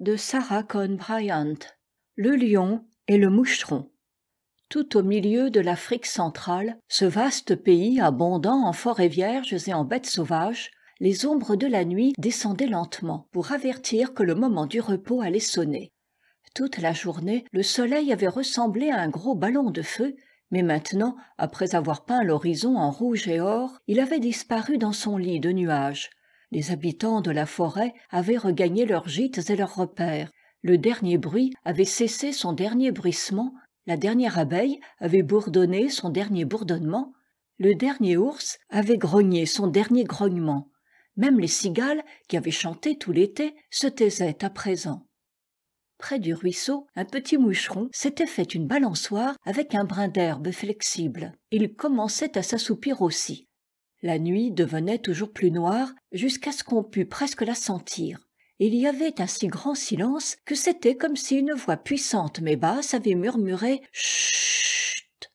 de Sarah Bryant, Le lion et le moucheron. Tout au milieu de l'Afrique centrale, ce vaste pays abondant en forêts vierges et en bêtes sauvages, les ombres de la nuit descendaient lentement pour avertir que le moment du repos allait sonner. Toute la journée, le soleil avait ressemblé à un gros ballon de feu, mais maintenant, après avoir peint l'horizon en rouge et or, il avait disparu dans son lit de nuages, les habitants de la forêt avaient regagné leurs gîtes et leurs repères le dernier bruit avait cessé son dernier bruissement la dernière abeille avait bourdonné son dernier bourdonnement le dernier ours avait grogné son dernier grognement même les cigales qui avaient chanté tout l'été se taisaient à présent près du ruisseau un petit moucheron s'était fait une balançoire avec un brin d'herbe flexible il commençait à s'assoupir aussi la nuit devenait toujours plus noire jusqu'à ce qu'on pût presque la sentir il y avait un si grand silence que c'était comme si une voix puissante mais basse avait murmuré chut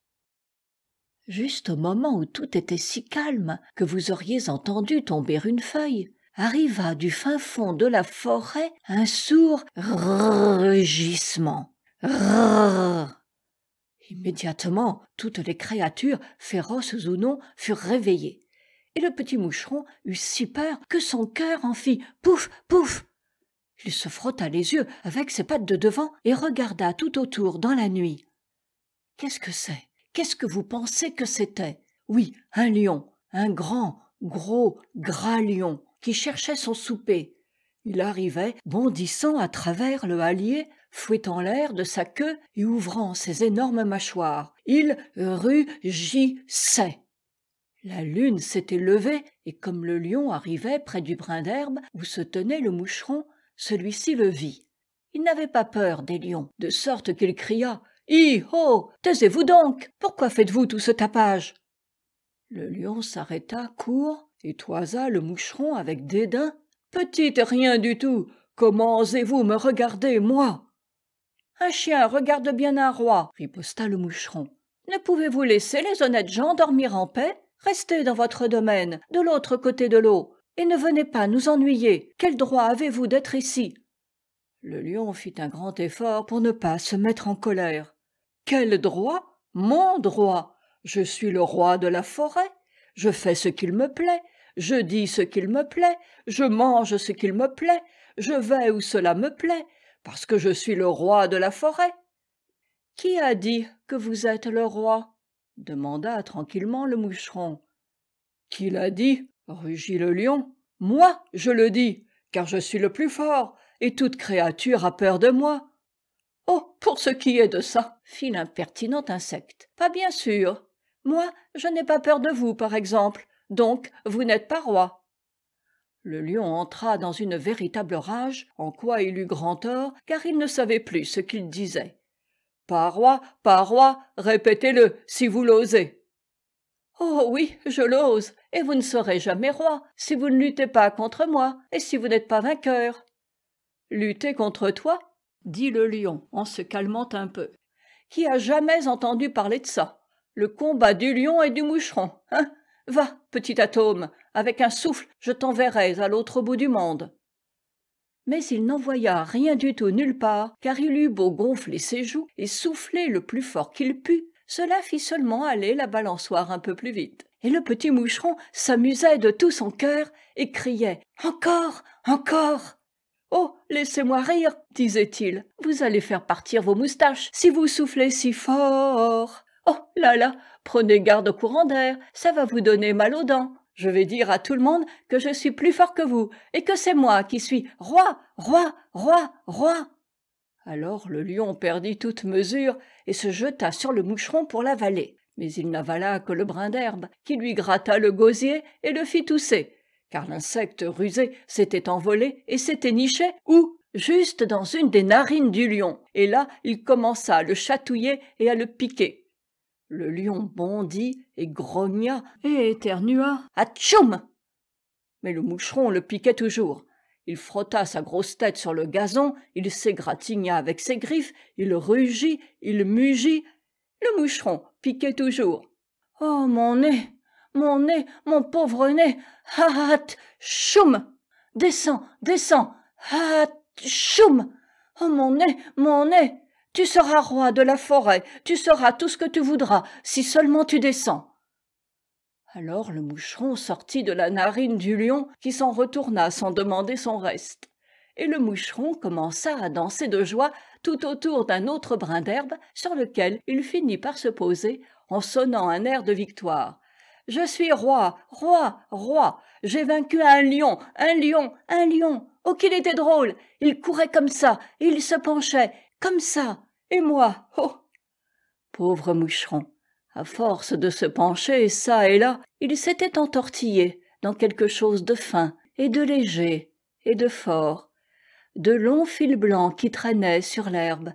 juste au moment où tout était si calme que vous auriez entendu tomber une feuille arriva du fin fond de la forêt un sourd rugissement Immédiatement, toutes les créatures, féroces ou non, furent réveillées et le petit moucheron eut si peur que son cœur en fit pouf pouf il se frotta les yeux avec ses pattes de devant et regarda tout autour dans la nuit qu'est-ce que c'est qu'est-ce que vous pensez que c'était oui un lion un grand gros gras lion qui cherchait son souper il arrivait bondissant à travers le hallier fouettant l'air de sa queue et ouvrant ses énormes mâchoires il rugissait la lune s'était levée, et comme le lion arrivait près du brin d'herbe où se tenait le moucheron, celui-ci le vit. Il n'avait pas peur des lions, de sorte qu'il cria Hi, ho Taisez-vous donc Pourquoi faites-vous tout ce tapage Le lion s'arrêta court et toisa le moucheron avec dédain Petite rien du tout Comment osez-vous me regarder, moi Un chien regarde bien un roi, riposta le moucheron. Ne pouvez-vous laisser les honnêtes gens dormir en paix restez dans votre domaine de l'autre côté de l'eau et ne venez pas nous ennuyer quel droit avez-vous d'être ici le lion fit un grand effort pour ne pas se mettre en colère quel droit mon droit je suis le roi de la forêt je fais ce qu'il me plaît je dis ce qu'il me plaît je mange ce qu'il me plaît je vais où cela me plaît parce que je suis le roi de la forêt qui a dit que vous êtes le roi demanda tranquillement le moucheron. Qui l'a dit rugit le lion. Moi, je le dis, car je suis le plus fort, et toute créature a peur de moi. Oh, pour ce qui est de ça, fit l'impertinent insecte. Pas bien sûr. Moi, je n'ai pas peur de vous, par exemple, donc vous n'êtes pas roi. Le lion entra dans une véritable rage, en quoi il eut grand tort, car il ne savait plus ce qu'il disait. Parois, parois, répétez-le, si vous l'osez. Oh oui, je l'ose, et vous ne serez jamais roi si vous ne luttez pas contre moi et si vous n'êtes pas vainqueur. Luttez contre toi dit le lion en se calmant un peu. Qui a jamais entendu parler de ça Le combat du lion et du moucheron, hein Va, petit atome, avec un souffle, je t'enverrai à l'autre bout du monde mais il n'envoya rien du tout nulle part car il eut beau gonfler ses joues et souffler le plus fort qu'il put cela fit seulement aller la balançoire un peu plus vite et le petit moucheron s'amusait de tout son cœur et criait encore encore oh laissez-moi rire disait-il vous allez faire partir vos moustaches si vous soufflez si fort oh là là prenez garde au courant d'air ça va vous donner mal aux dents je vais dire à tout le monde que je suis plus fort que vous, et que c'est moi qui suis roi, roi, roi, roi. Alors le lion perdit toute mesure et se jeta sur le moucheron pour l'avaler. Mais il n'avala que le brin d'herbe, qui lui gratta le gosier et le fit tousser, car l'insecte rusé s'était envolé et s'était niché, ou Juste dans une des narines du lion, et là il commença à le chatouiller et à le piquer le lion bondit et grogna et éternua atchoum mais le moucheron le piquait toujours il frotta sa grosse tête sur le gazon il s'égratigna avec ses griffes il rugit il mugit le moucheron piquait toujours oh mon nez mon nez mon pauvre nez Atchoum descends descends Atchoum oh mon nez mon nez tu seras roi de la forêt, tu seras tout ce que tu voudras, si seulement tu descends. Alors le moucheron sortit de la narine du lion, qui s'en retourna sans demander son reste. Et le moucheron commença à danser de joie tout autour d'un autre brin d'herbe, sur lequel il finit par se poser, en sonnant un air de victoire. Je suis roi, roi, roi. J'ai vaincu un lion, un lion, un lion. Oh qu'il était drôle. Il courait comme ça, il se penchait, comme ça et moi oh pauvre moucheron à force de se pencher çà et là il s'était entortillé dans quelque chose de fin et de léger et de fort de longs fils blancs qui traînaient sur l'herbe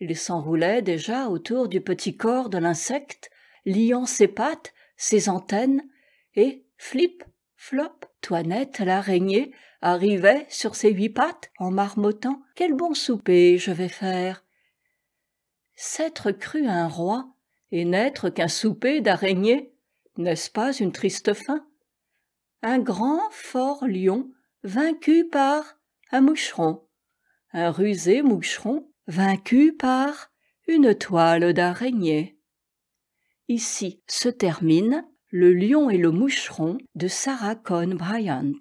il s'enroulait déjà autour du petit corps de l'insecte liant ses pattes ses antennes et flip flop toinette l'araignée arrivait sur ses huit pattes en marmottant quel bon souper je vais faire s'être cru un roi et n'être qu'un souper d'araignée n'est-ce pas une triste fin un grand fort lion vaincu par un moucheron un rusé moucheron vaincu par une toile d'araignée ici se termine le lion et le moucheron de Sarah Cohn Bryant.